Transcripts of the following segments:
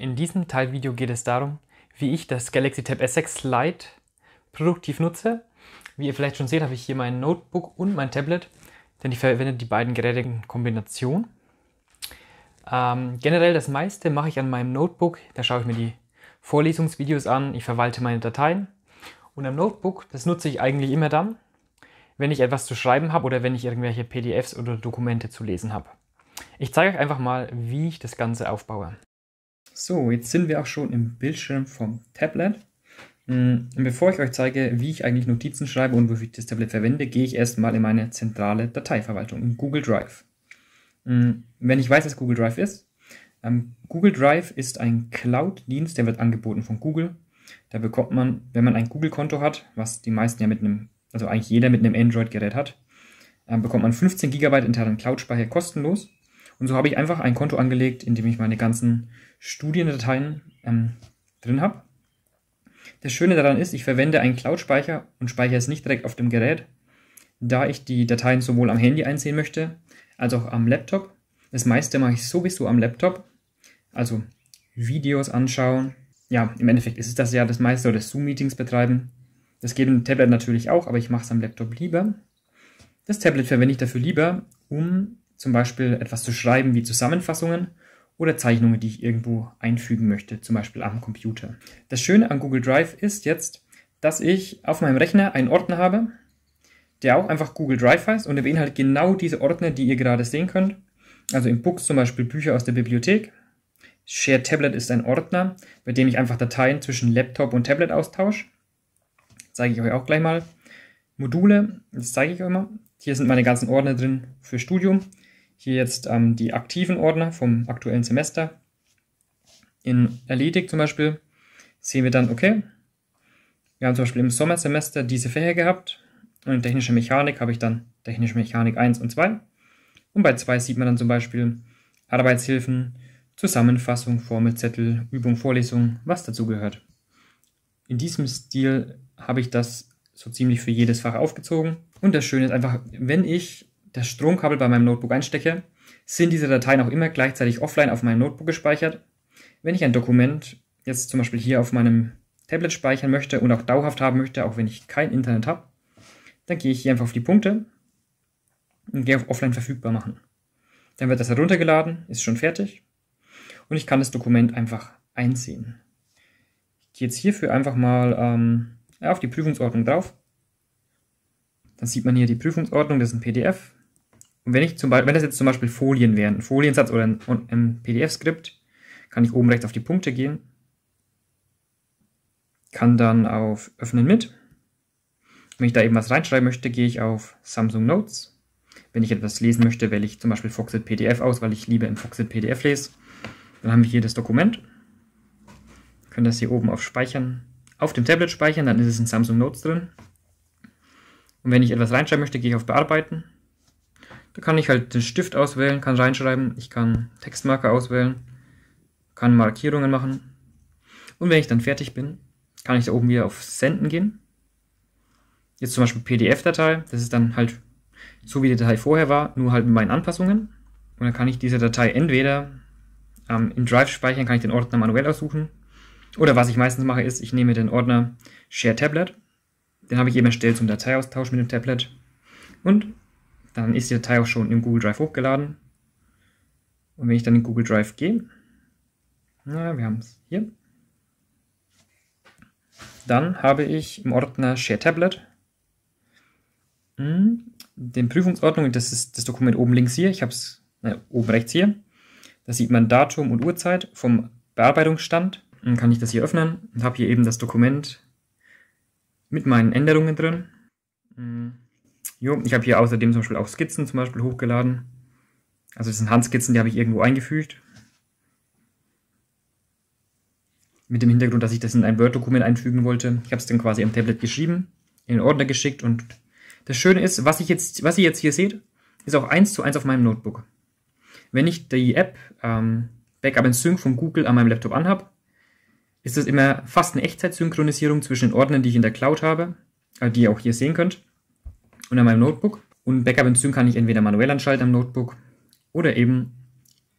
In diesem Teilvideo geht es darum, wie ich das Galaxy Tab S6 Lite produktiv nutze. Wie ihr vielleicht schon seht, habe ich hier mein Notebook und mein Tablet, denn ich verwende die beiden Geräte in Kombination. Ähm, generell das meiste mache ich an meinem Notebook, da schaue ich mir die Vorlesungsvideos an, ich verwalte meine Dateien. Und am Notebook, das nutze ich eigentlich immer dann, wenn ich etwas zu schreiben habe oder wenn ich irgendwelche PDFs oder Dokumente zu lesen habe. Ich zeige euch einfach mal, wie ich das Ganze aufbaue. So, jetzt sind wir auch schon im Bildschirm vom Tablet. Hm, bevor ich euch zeige, wie ich eigentlich Notizen schreibe und wofür ich das Tablet verwende, gehe ich erstmal in meine zentrale Dateiverwaltung, in Google Drive. Hm, wenn ich weiß, was Google Drive ist, ähm, Google Drive ist ein Cloud-Dienst, der wird angeboten von Google. Da bekommt man, wenn man ein Google-Konto hat, was die meisten ja mit einem, also eigentlich jeder mit einem Android-Gerät hat, ähm, bekommt man 15 GB internen Cloud-Speicher kostenlos und so habe ich einfach ein Konto angelegt, in dem ich meine ganzen Studiendateien ähm, drin habe. Das Schöne daran ist, ich verwende einen Cloud-Speicher und speichere es nicht direkt auf dem Gerät, da ich die Dateien sowohl am Handy einsehen möchte, als auch am Laptop. Das meiste mache ich sowieso am Laptop, also Videos anschauen. Ja, im Endeffekt ist es das ja das meiste oder Zoom-Meetings betreiben. Das geht im Tablet natürlich auch, aber ich mache es am Laptop lieber. Das Tablet verwende ich dafür lieber, um zum Beispiel etwas zu schreiben wie Zusammenfassungen oder Zeichnungen, die ich irgendwo einfügen möchte, zum Beispiel am Computer. Das Schöne an Google Drive ist jetzt, dass ich auf meinem Rechner einen Ordner habe, der auch einfach Google Drive heißt und der beinhaltet genau diese Ordner, die ihr gerade sehen könnt. Also in Books zum Beispiel Bücher aus der Bibliothek. Share Tablet ist ein Ordner, bei dem ich einfach Dateien zwischen Laptop und Tablet austausche. Zeige ich euch auch gleich mal. Module, das zeige ich euch immer. Hier sind meine ganzen Ordner drin für Studium hier jetzt ähm, die aktiven Ordner vom aktuellen Semester. In erledigt zum Beispiel sehen wir dann, okay, wir haben zum Beispiel im Sommersemester diese Fächer gehabt und in Technische Mechanik habe ich dann technische Mechanik 1 und 2. Und bei 2 sieht man dann zum Beispiel Arbeitshilfen, Zusammenfassung, Formelzettel, Übung, Vorlesung, was dazu gehört. In diesem Stil habe ich das so ziemlich für jedes Fach aufgezogen. Und das Schöne ist einfach, wenn ich das Stromkabel bei meinem Notebook einstecke, sind diese Dateien auch immer gleichzeitig offline auf meinem Notebook gespeichert. Wenn ich ein Dokument jetzt zum Beispiel hier auf meinem Tablet speichern möchte und auch dauerhaft haben möchte, auch wenn ich kein Internet habe, dann gehe ich hier einfach auf die Punkte und gehe auf offline verfügbar machen. Dann wird das heruntergeladen, ist schon fertig und ich kann das Dokument einfach einziehen. Ich gehe jetzt hierfür einfach mal ähm, auf die Prüfungsordnung drauf. Dann sieht man hier die Prüfungsordnung, das ist ein PDF. Und wenn ich zum Beispiel, wenn das jetzt zum Beispiel Folien wären, ein Foliensatz oder ein, ein PDF-Skript, kann ich oben rechts auf die Punkte gehen, kann dann auf Öffnen mit. Wenn ich da eben was reinschreiben möchte, gehe ich auf Samsung Notes. Wenn ich etwas lesen möchte, wähle ich zum Beispiel Foxit PDF aus, weil ich lieber im Foxit PDF lese. Dann haben wir hier das Dokument. Wir können das hier oben auf Speichern, auf dem Tablet speichern, dann ist es in Samsung Notes drin. Und wenn ich etwas reinschreiben möchte, gehe ich auf Bearbeiten. Da kann ich halt den Stift auswählen, kann reinschreiben, ich kann Textmarker auswählen, kann Markierungen machen. Und wenn ich dann fertig bin, kann ich da oben wieder auf Senden gehen. Jetzt zum Beispiel PDF-Datei, das ist dann halt so wie die Datei vorher war, nur halt mit meinen Anpassungen. Und dann kann ich diese Datei entweder ähm, in Drive speichern, kann ich den Ordner manuell aussuchen. Oder was ich meistens mache, ist, ich nehme den Ordner Share Tablet. Den habe ich eben erstellt zum Dateiaustausch mit dem Tablet. Und dann ist die Datei auch schon im Google Drive hochgeladen. Und wenn ich dann in Google Drive gehe, na, wir haben es hier, dann habe ich im Ordner Share Tablet hm, den Prüfungsordnung, das ist das Dokument oben links hier, ich habe es äh, oben rechts hier. Da sieht man Datum und Uhrzeit vom Bearbeitungsstand. Dann kann ich das hier öffnen und habe hier eben das Dokument mit meinen Änderungen drin. Hm. Jo, ich habe hier außerdem zum Beispiel auch Skizzen zum Beispiel hochgeladen. Also das sind Handskizzen, die habe ich irgendwo eingefügt. Mit dem Hintergrund, dass ich das in ein Word-Dokument einfügen wollte. Ich habe es dann quasi am Tablet geschrieben, in den Ordner geschickt und das Schöne ist, was ich jetzt, was ihr jetzt hier seht, ist auch eins zu eins auf meinem Notebook. Wenn ich die App ähm, Backup and Sync von Google an meinem Laptop anhab, ist das immer fast eine Echtzeitsynchronisierung zwischen den Ordnern, die ich in der Cloud habe, äh, die ihr auch hier sehen könnt, unter meinem Notebook. Und Backup-Enzym kann ich entweder manuell anschalten am Notebook oder eben,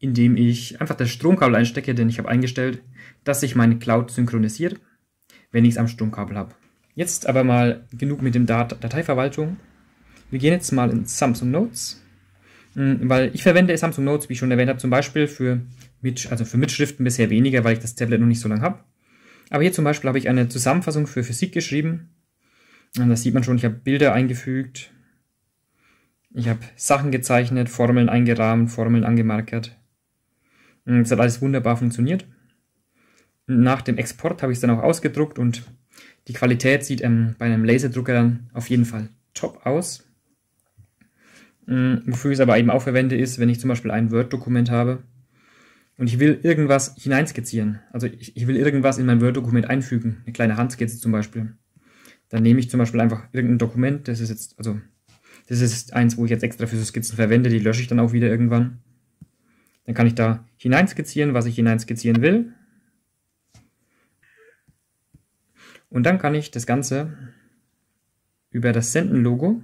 indem ich einfach das Stromkabel einstecke, denn ich habe eingestellt, dass sich meine Cloud synchronisiert, wenn ich es am Stromkabel habe. Jetzt aber mal genug mit dem Dat Dateiverwaltung. Wir gehen jetzt mal in Samsung Notes, hm, weil ich verwende Samsung Notes, wie ich schon erwähnt habe, zum Beispiel für, Mit also für Mitschriften bisher weniger, weil ich das Tablet noch nicht so lange habe. Aber hier zum Beispiel habe ich eine Zusammenfassung für Physik geschrieben und das sieht man schon, ich habe Bilder eingefügt. Ich habe Sachen gezeichnet, Formeln eingerahmt, Formeln angemarkert. Und es hat alles wunderbar funktioniert. Nach dem Export habe ich es dann auch ausgedruckt und die Qualität sieht ähm, bei einem Laserdrucker dann auf jeden Fall top aus. Ähm, wofür ich es aber eben auch verwende ist, wenn ich zum Beispiel ein Word-Dokument habe und ich will irgendwas hineinskizzieren. Also ich, ich will irgendwas in mein Word-Dokument einfügen, eine kleine Handskizze zum Beispiel. Dann nehme ich zum Beispiel einfach irgendein Dokument, das ist jetzt, also, das ist eins, wo ich jetzt extra für so Skizzen verwende, die lösche ich dann auch wieder irgendwann. Dann kann ich da hineinskizzieren, was ich hineinskizzieren will. Und dann kann ich das Ganze über das Senden-Logo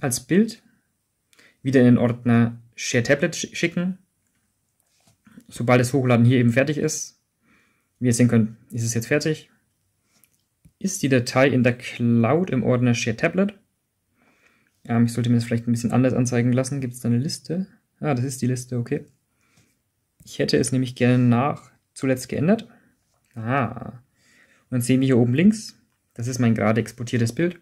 als Bild wieder in den Ordner Share Tablet schicken. Sobald das Hochladen hier eben fertig ist, wie ihr sehen könnt, ist es jetzt fertig ist die Datei in der Cloud im Ordner Share Tablet. Ähm, ich sollte mir das vielleicht ein bisschen anders anzeigen lassen. Gibt es da eine Liste? Ah, das ist die Liste, okay. Ich hätte es nämlich gerne nach zuletzt geändert. Ah. Und dann sehen wir hier oben links, das ist mein gerade exportiertes Bild.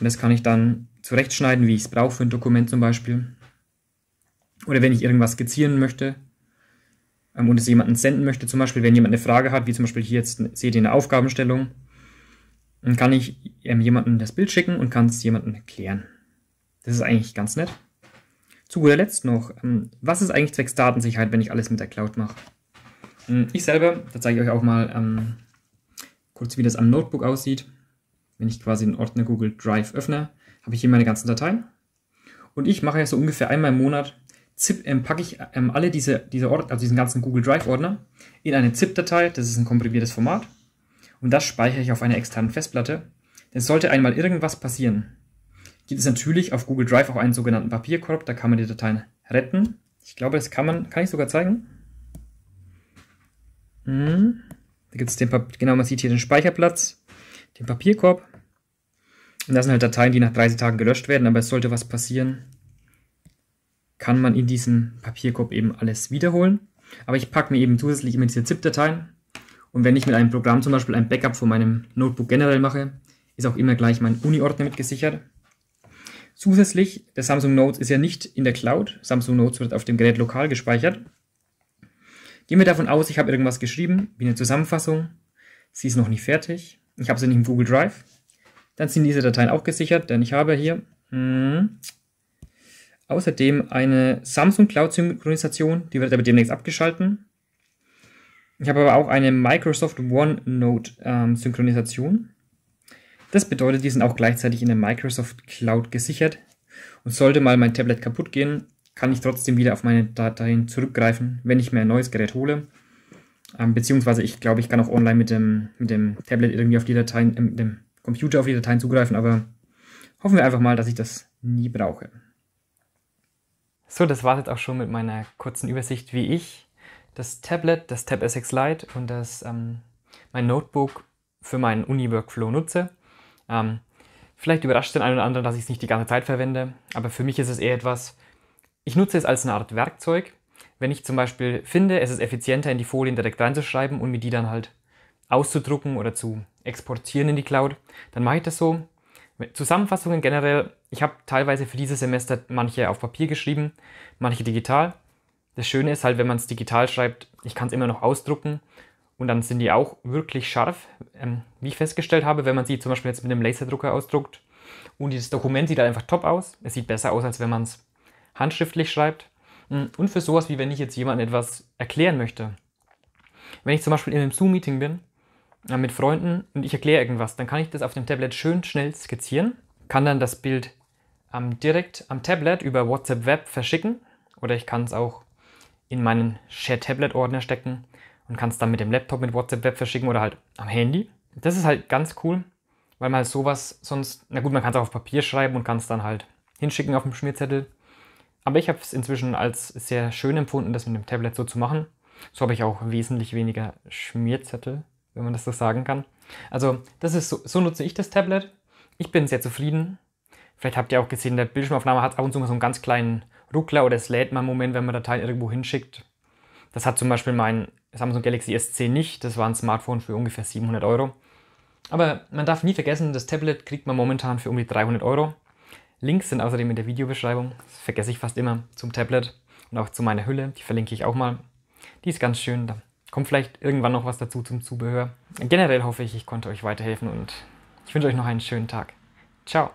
Und das kann ich dann zurechtschneiden, wie ich es brauche für ein Dokument zum Beispiel. Oder wenn ich irgendwas skizzieren möchte ähm, und es jemanden senden möchte, zum Beispiel, wenn jemand eine Frage hat, wie zum Beispiel hier jetzt seht ihr eine Aufgabenstellung, dann kann ich ähm, jemandem das Bild schicken und kann es jemandem erklären. Das ist eigentlich ganz nett. Zu guter Letzt noch, ähm, was ist eigentlich zwecks Datensicherheit, wenn ich alles mit der Cloud mache? Ähm, ich selber, da zeige ich euch auch mal ähm, kurz, wie das am Notebook aussieht. Wenn ich quasi den Ordner Google Drive öffne, habe ich hier meine ganzen Dateien. Und ich mache ja so ungefähr einmal im Monat ZIP, ähm, packe ich ähm, alle diese, diese Ordner, also diesen ganzen Google Drive Ordner in eine ZIP-Datei. Das ist ein komprimiertes Format und das speichere ich auf einer externen Festplatte. Denn sollte einmal irgendwas passieren, gibt es natürlich auf Google Drive auch einen sogenannten Papierkorb, da kann man die Dateien retten. Ich glaube, das kann man, kann ich sogar zeigen. Hm. Da gibt es den, genau, man sieht hier den Speicherplatz, den Papierkorb. Und das sind halt Dateien, die nach 30 Tagen gelöscht werden, aber es sollte was passieren, kann man in diesem Papierkorb eben alles wiederholen. Aber ich packe mir eben zusätzlich immer diese ZIP-Dateien und wenn ich mit einem Programm zum Beispiel ein Backup von meinem Notebook generell mache, ist auch immer gleich mein Uni-Ordner mit gesichert. Zusätzlich, der Samsung Note ist ja nicht in der Cloud. Samsung Notes wird auf dem Gerät lokal gespeichert. Gehen wir davon aus, ich habe irgendwas geschrieben, wie eine Zusammenfassung. Sie ist noch nicht fertig. Ich habe sie nicht im Google Drive. Dann sind diese Dateien auch gesichert, denn ich habe hier hm, außerdem eine Samsung Cloud Synchronisation, die wird aber demnächst abgeschalten. Ich habe aber auch eine Microsoft OneNote-Synchronisation. Ähm, das bedeutet, die sind auch gleichzeitig in der Microsoft Cloud gesichert. Und sollte mal mein Tablet kaputt gehen, kann ich trotzdem wieder auf meine Dateien zurückgreifen, wenn ich mir ein neues Gerät hole. Ähm, beziehungsweise ich glaube, ich kann auch online mit dem, mit dem Tablet irgendwie auf die Dateien, äh, mit dem Computer auf die Dateien zugreifen, aber hoffen wir einfach mal, dass ich das nie brauche. So, das war es jetzt auch schon mit meiner kurzen Übersicht, wie ich das Tablet, das Tab S6 Lite und das, ähm, mein Notebook für meinen Uni-Workflow nutze. Ähm, vielleicht überrascht den einen oder anderen, dass ich es nicht die ganze Zeit verwende, aber für mich ist es eher etwas, ich nutze es als eine Art Werkzeug. Wenn ich zum Beispiel finde, es ist effizienter, in die Folien direkt reinzuschreiben und mir die dann halt auszudrucken oder zu exportieren in die Cloud, dann mache ich das so. Zusammenfassungen generell, ich habe teilweise für dieses Semester manche auf Papier geschrieben, manche digital. Das Schöne ist halt, wenn man es digital schreibt, ich kann es immer noch ausdrucken und dann sind die auch wirklich scharf. Ähm, wie ich festgestellt habe, wenn man sie zum Beispiel jetzt mit einem Laserdrucker ausdruckt und dieses Dokument sieht einfach top aus. Es sieht besser aus, als wenn man es handschriftlich schreibt. Hm, und für sowas, wie wenn ich jetzt jemandem etwas erklären möchte. Wenn ich zum Beispiel in einem Zoom-Meeting bin äh, mit Freunden und ich erkläre irgendwas, dann kann ich das auf dem Tablet schön schnell skizzieren, kann dann das Bild ähm, direkt am Tablet über WhatsApp Web verschicken oder ich kann es auch in meinen Share Tablet Ordner stecken und kann es dann mit dem Laptop mit WhatsApp Web verschicken oder halt am Handy. Das ist halt ganz cool, weil man halt sowas sonst, na gut, man kann es auch auf Papier schreiben und kann es dann halt hinschicken auf dem Schmierzettel. Aber ich habe es inzwischen als sehr schön empfunden, das mit dem Tablet so zu machen. So habe ich auch wesentlich weniger Schmierzettel, wenn man das so sagen kann. Also das ist so, so nutze ich das Tablet. Ich bin sehr zufrieden. Vielleicht habt ihr auch gesehen, der Bildschirmaufnahme hat ab und zu mal so einen ganz kleinen Ruckler oder es lädt mal einen Moment, wenn man Dateien irgendwo hinschickt. Das hat zum Beispiel mein Samsung Galaxy S10 nicht. Das war ein Smartphone für ungefähr 700 Euro. Aber man darf nie vergessen, das Tablet kriegt man momentan für um die 300 Euro. Links sind außerdem in der Videobeschreibung, das vergesse ich fast immer, zum Tablet und auch zu meiner Hülle, die verlinke ich auch mal. Die ist ganz schön, da kommt vielleicht irgendwann noch was dazu zum Zubehör. Generell hoffe ich, ich konnte euch weiterhelfen und ich wünsche euch noch einen schönen Tag. Ciao!